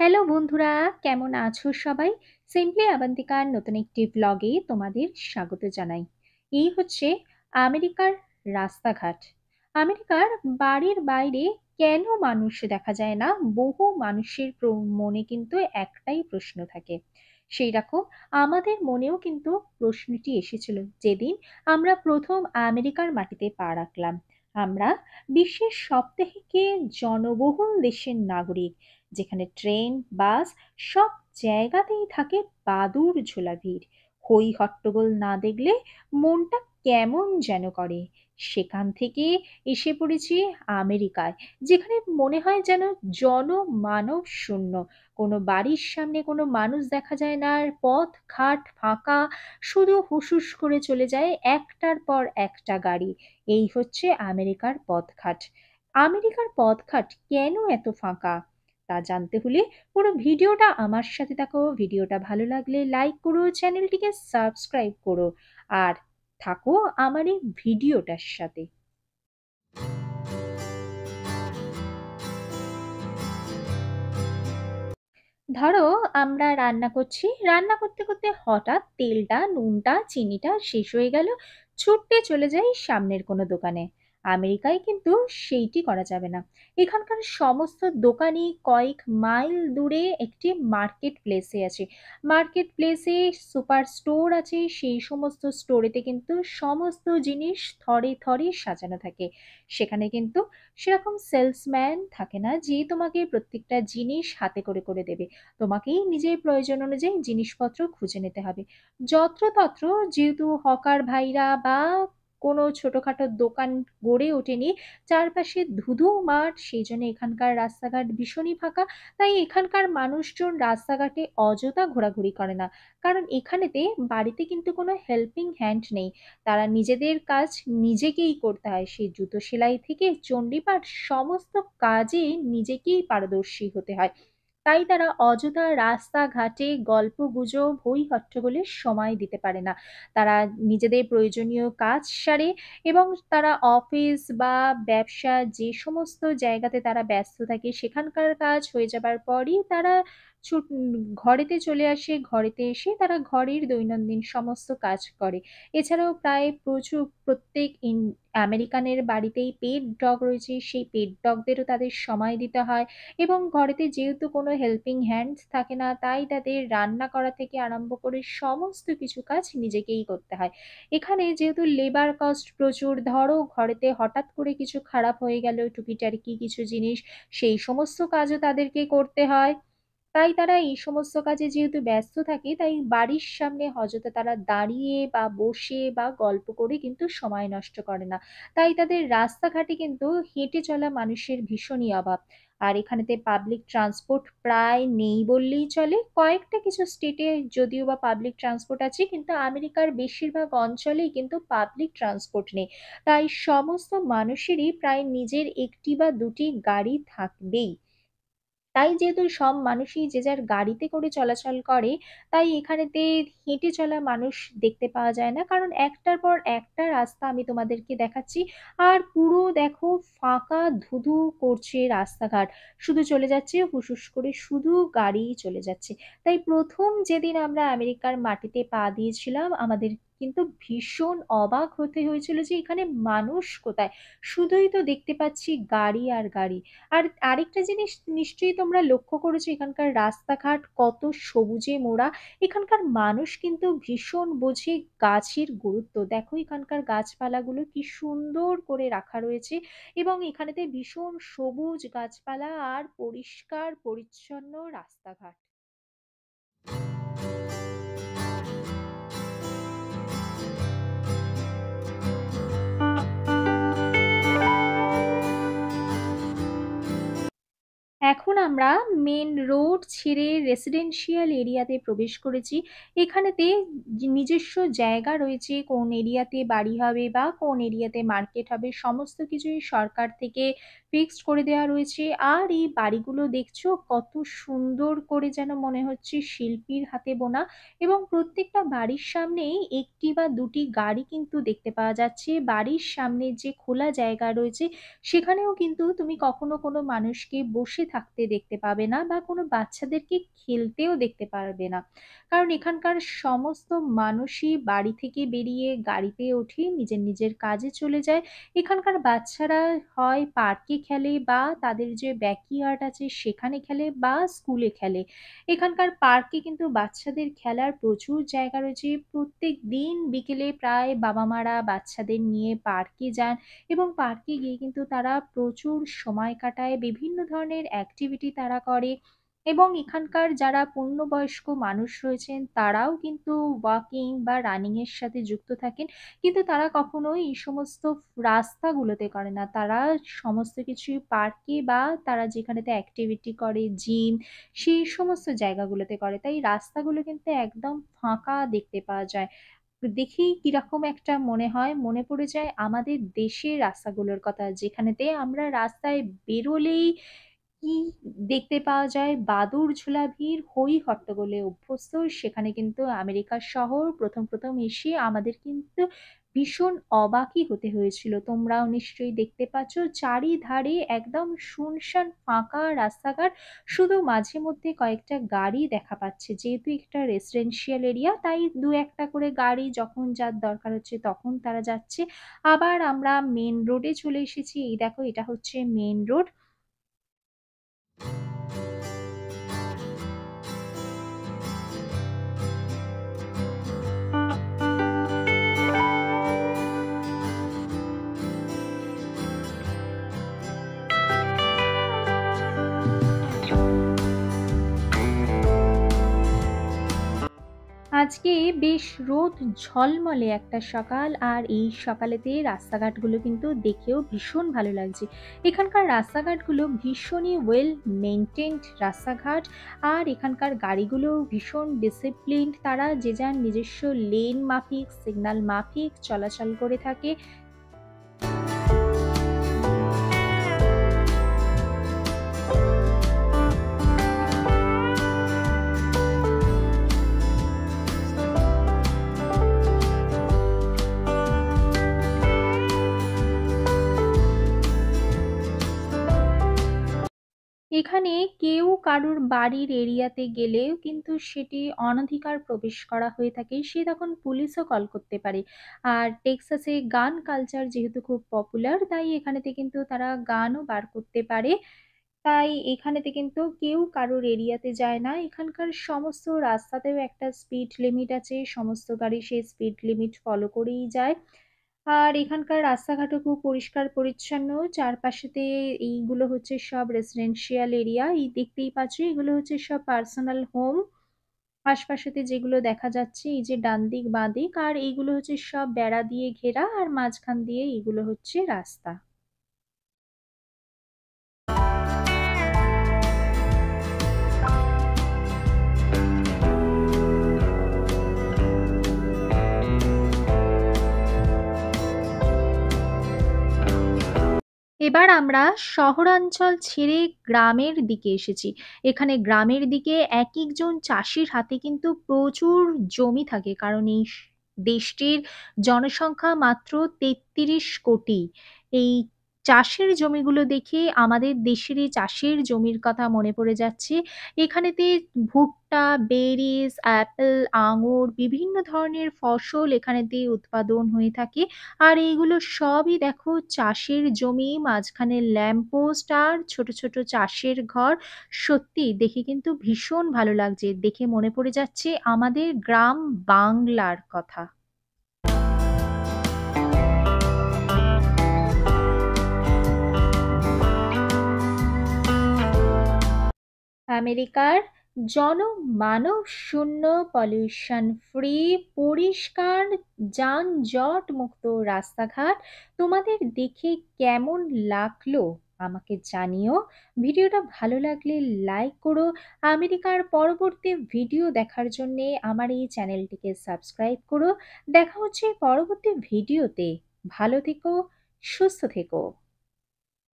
hello বন্ধুরা কেমন আছো সবাই সিম্পলি আবান্তিকার নতুন একটি ব্লগে তোমাদের স্বাগত জানাই এই হচ্ছে আমেরিকার রাস্তাঘাট আমেরিকার বাড়ির বাইরে কেন মানুষ দেখা যায় না বহু মানুষের মনে কিন্তু একটাই প্রশ্ন থাকে সেই রকম আমাদের মনেও কিন্তু প্রশ্নটি এসেছিল যেদিন আমরা প্রথম আমেরিকার মাটিতে পা রাখলাম আমরা বিশ্বের সবথেকে জনবহুল দেশের নাগরিক যেখানে ট্রেন বাস সব জায়গাতেই থাকে বাদুর ঝোলা ভিড় হই হট্টগোল না দেখলে মনটা কেমন যেন করে সেখান থেকে এসে পড়েছি আমেরিকায় যেখানে মনে হয় যেন জনমানব শূন্য কোনো বাড়ির সামনে কোনো মানুষ দেখা যায় না আর পথ খাট ফাঁকা শুধু হুসুস করে চলে যায় একটার পর একটা গাড়ি এই হচ্ছে আমেরিকার পথ খাট আমেরিকার পথ খাট কেন এত ফাঁকা তা জানতে হলে পুরো ভিডিওটা আমার সাথে থাকো ভিডিওটা ভালো লাগলে লাইক করো চ্যানেলটিকে সাবস্ক্রাইব করো আর থাকো আমার এই ভিডিওটার সাথে ধরো আমরা রান্না করছি রান্না করতে করতে হঠাৎ তেলটা নুনটা চিনিটা শেষ হয়ে গেল ছুটতে চলে যাই সামনের কোনো দোকানে আমেরিকায় কিন্তু সেইটি করা যাবে না এখানকার সমস্ত দোকানই কয়েক মাইল দূরে একটি মার্কেট প্লেসে আছে মার্কেট প্লেসে সুপার স্টোর আছে সেই সমস্ত স্টোরেতে কিন্তু সমস্ত জিনিস থরে থরে সাজানো থাকে সেখানে কিন্তু সেরকম সেলসম্যান থাকে না যে তোমাকে প্রত্যেকটা জিনিস হাতে করে করে দেবে তোমাকেই নিজের প্রয়োজন অনুযায়ী জিনিসপত্র খুঁজে নিতে হবে যত্রতত্র যেহেতু হকার ভাইরা বা কোনো ছোটোখাটো দোকান গড়ে ওঠেনি চারপাশে ধুধু মাঠ সেই জন্য এখানকার রাস্তাঘাট ভীষণই ফাঁকা তাই এখানকার মানুষজন রাস্তাঘাটে অযথা ঘোরাঘুরি করে না কারণ এখানেতে বাড়িতে কিন্তু কোনো হেল্পিং হ্যান্ড নেই তারা নিজেদের কাজ নিজেকেই করতে হয় সেই জুতো সেলাই থেকে চণ্ডীপাঠ সমস্ত কাজে নিজেকেই পারদর্শী হতে হয় তাই তারা অযথা রাস্তাঘাটে গল্প গুজব হই হট্টগোলে সময় দিতে পারে না তারা নিজেদের প্রয়োজনীয় কাজ সারে এবং তারা অফিস বা ব্যবসা যে সমস্ত জায়গাতে তারা ব্যস্ত থাকে সেখানকার কাজ হয়ে যাবার পরই তারা ঘরেতে চলে আসে ঘরেতে এসে তারা ঘরের দৈনন্দিন সমস্ত কাজ করে এছাড়াও প্রায় প্রচুর প্রত্যেক ইন আমেরিকানের বাড়িতেই পেট ডগ রয়েছে সেই পেট ডগদেরও তাদের সময় দিতে হয় এবং ঘরেতে যেহেতু কোনো হেল্পিং হ্যান্ডস থাকে না তাই তাদের রান্না করা থেকে আরম্ভ করে সমস্ত কিছু কাজ নিজেকেই করতে হয় এখানে যেহেতু লেবার কস্ট প্রচুর ধরো ঘরেতে হঠাৎ করে কিছু খারাপ হয়ে গেল টুকিটারকি কিছু জিনিস সেই সমস্ত কাজও তাদেরকে করতে হয় তাই তারা এই সমস্ত কাজে যেহেতু ব্যস্ত থাকে তাই বাড়ির সামনে হজতে তারা দাঁড়িয়ে বা বসে বা গল্প করে কিন্তু সময় নষ্ট করে না তাই তাদের রাস্তাঘাটে কিন্তু হেঁটে চলা মানুষের ভীষণই অভাব আর এখানেতে পাবলিক ট্রান্সপোর্ট প্রায় নেই বললেই চলে কয়েকটা কিছু স্টেটে যদিও বা পাবলিক ট্রান্সপোর্ট আছে কিন্তু আমেরিকার বেশিরভাগ অঞ্চলেই কিন্তু পাবলিক ট্রান্সপোর্ট নেই তাই সমস্ত মানুষেরই প্রায় নিজের একটি বা দুটি গাড়ি থাকবেই তাই যেহেতু সব মানুষই যে যার গাড়িতে করে চলাচল করে তাই এখানেতে হেঁটে চলা মানুষ দেখতে পাওয়া যায় না কারণ একটার পর একটা রাস্তা আমি তোমাদেরকে দেখাচ্ছি আর পুরো দেখো ফাঁকা ধুধু করছে রাস্তাঘাট শুধু চলে যাচ্ছে হুসুস করে শুধু গাড়ি চলে যাচ্ছে তাই প্রথম যেদিন আমরা আমেরিকার মাটিতে পা দিয়েছিলাম আমাদের কিন্তু ভীষণ অবাক হতে হয়েছিল যে এখানে মানুষ কোথায় শুধুই তো দেখতে পাচ্ছি গাড়ি আর গাড়ি আর আরেকটা জিনিস নিশ্চয়ই তোমরা লক্ষ্য করেছো এখানকার রাস্তাঘাট কত সবুজে মোড়া এখানকার মানুষ কিন্তু ভীষণ বোঝে গাছের গুরুত্ব দেখো এখানকার গাছপালাগুলো কি সুন্দর করে রাখা রয়েছে এবং এখানেতে ভীষণ সবুজ গাছপালা আর পরিষ্কার পরিচ্ছন্ন রাস্তাঘাট এখন আমরা মেন রোড ছেড়ে রেসিডেন্সিয়াল এরিয়াতে প্রবেশ করেছি এখানেতে নিজস্ব জায়গা রয়েছে কোন এরিয়াতে বাড়ি হবে বা কোন এরিয়াতে মার্কেট হবে সমস্ত কিছুই সরকার থেকে ফিক্সড করে দেওয়া রয়েছে আর এই বাড়িগুলো দেখছো কত সুন্দর করে যেন মনে হচ্ছে শিল্পীর হাতে বোনা এবং প্রত্যেকটা বাড়ির সামনেই একটি বা দুটি গাড়ি কিন্তু দেখতে পাওয়া যাচ্ছে বাড়ির সামনে যে খোলা জায়গা রয়েছে সেখানেও কিন্তু তুমি কখনো কোনো মানুষকে বসে থাকতে দেখতে পাবে না বা কোনো বাচ্চাদেরকে খেলতেও দেখতে পারবে না কারণ এখানকার সমস্ত মানুষই বাড়ি থেকে বেরিয়ে গাড়িতে ওঠে নিজের নিজের কাজে চলে যায় এখানকার বাচ্চারা হয় পার্কে খেলে বা তাদের যে ব্যাকইয়ার্ড আছে সেখানে খেলে বা স্কুলে খেলে এখানকার পার্কে কিন্তু বাচ্চাদের খেলার প্রচুর জায়গা রয়েছে প্রত্যেক দিন বিকেলে প্রায় বাবা মারা বাচ্চাদের নিয়ে পার্কে যান এবং পার্কে গিয়ে কিন্তু তারা প্রচুর সময় কাটায় বিভিন্ন ধরনের অ্যাক্টিভিটি তারা করে এবং এখানকার যারা পূর্ণবয়স্ক মানুষ রয়েছেন তারাও কিন্তু ওয়াকিং বা রানিংয়ের সাথে যুক্ত থাকেন কিন্তু তারা কখনোই এই সমস্ত রাস্তাগুলোতে করে না তারা সমস্ত কিছু পার্কে বা তারা যেখানেতে অ্যাক্টিভিটি করে জিম সেই সমস্ত জায়গাগুলোতে করে তাই রাস্তাগুলো কিন্তু একদম ফাঁকা দেখতে পাওয়া যায় দেখি কিরকম একটা মনে হয় মনে পড়ে যায় আমাদের দেশের রাস্তাগুলোর কথা যেখানেতে আমরা রাস্তায় বেরোলেই কি দেখতে পাওয়া যায় বাদুর ভিড় হই হট্টগোলে অভ্যস্ত সেখানে কিন্তু আমেরিকার শহর প্রথম প্রথম এসে আমাদের কিন্তু ভীষণ অবাকই হতে হয়েছিল তোমরাও নিশ্চয়ই দেখতে পাচ্ছ চারিধারে একদম শুনশান ফাঁকা রাস্তাঘাট শুধু মাঝে মধ্যে কয়েকটা গাড়ি দেখা পাচ্ছে যেহেতু একটা রেসিডেন্সিয়াল এরিয়া তাই দু একটা করে গাড়ি যখন যার দরকার হচ্ছে তখন তারা যাচ্ছে আবার আমরা মেন রোডে চলে এসেছি এই দেখো এটা হচ্ছে মেন রোড আজকে বেশ রোদ ঝলমলে একটা সকাল আর এই সকালেতে রাস্তাঘাটগুলো কিন্তু দেখেও ভীষণ ভালো লাগছে এখানকার রাস্তাঘাটগুলো ভীষণই ওয়েল মেনটেন্ড রাস্তাঘাট আর এখানকার গাড়িগুলো ভীষণ ডিসিপ্লিনড তারা যে যার নিজস্ব লেন মাফিক সিগন্যাল মাফিক চলাচল করে থাকে এখানে কেউ কারুর বাড়ির এরিয়াতে গেলেও কিন্তু সেটি অনধিকার প্রবেশ করা হয়ে থাকে সে তখন পুলিশও কল করতে পারে আর টেক্সাসে গান কালচার যেহেতু খুব পপুলার তাই এখানেতে কিন্তু তারা গানও বার করতে পারে তাই এখানেতে কিন্তু কেউ কারোর এরিয়াতে যায় না এখানকার সমস্ত রাস্তাতেও একটা স্পিড লিমিট আছে সমস্ত গাড়ি সেই স্পিড লিমিট ফলো করেই যায় আর এখানকার রাস্তাঘাটও খুব পরিষ্কার পরিচ্ছন্ন চারপাশেতে এইগুলো হচ্ছে সব রেসিডেন্সিয়াল এরিয়া এই দেখতেই পাচ্ছ এগুলো হচ্ছে সব পার্সোনাল হোম আশপাশেতে যেগুলো দেখা যাচ্ছে এই যে ডান দিক বাঁ দিক আর এইগুলো হচ্ছে সব বেড়া দিয়ে ঘেরা আর মাঝখান দিয়ে এইগুলো হচ্ছে রাস্তা এবার আমরা শহরাঞ্চল ছেড়ে গ্রামের দিকে এসেছি এখানে গ্রামের দিকে এক একজন চাষির হাতে কিন্তু প্রচুর জমি থাকে কারণ এই দেশটির জনসংখ্যা মাত্র তেত্রিশ কোটি এই চাষের জমিগুলো দেখে আমাদের দেশেরই চাষের জমির কথা মনে পড়ে যাচ্ছে এখানেতে ভুট্টা বেরিস অ্যাপেল আঙুর বিভিন্ন ধরনের ফসল এখানেতে উৎপাদন হয়ে থাকে আর এইগুলো সবই দেখো চাষের জমি মাঝখানে পোস্ট আর ছোট ছোট চাষের ঘর সত্যি দেখে কিন্তু ভীষণ ভালো লাগছে দেখে মনে পড়ে যাচ্ছে আমাদের গ্রাম বাংলার কথা আমেরিকার জনমানব শূন্য পলিউশন ফ্রি পরিষ্কার যানজট মুক্ত রাস্তাঘাট তোমাদের দেখে কেমন লাগলো আমাকে জানিও ভিডিওটা ভালো লাগলে লাইক করো আমেরিকার পরবর্তী ভিডিও দেখার জন্যে আমার এই চ্যানেলটিকে সাবস্ক্রাইব করো দেখা হচ্ছে পরবর্তী ভিডিওতে ভালো থেকো সুস্থ থেকো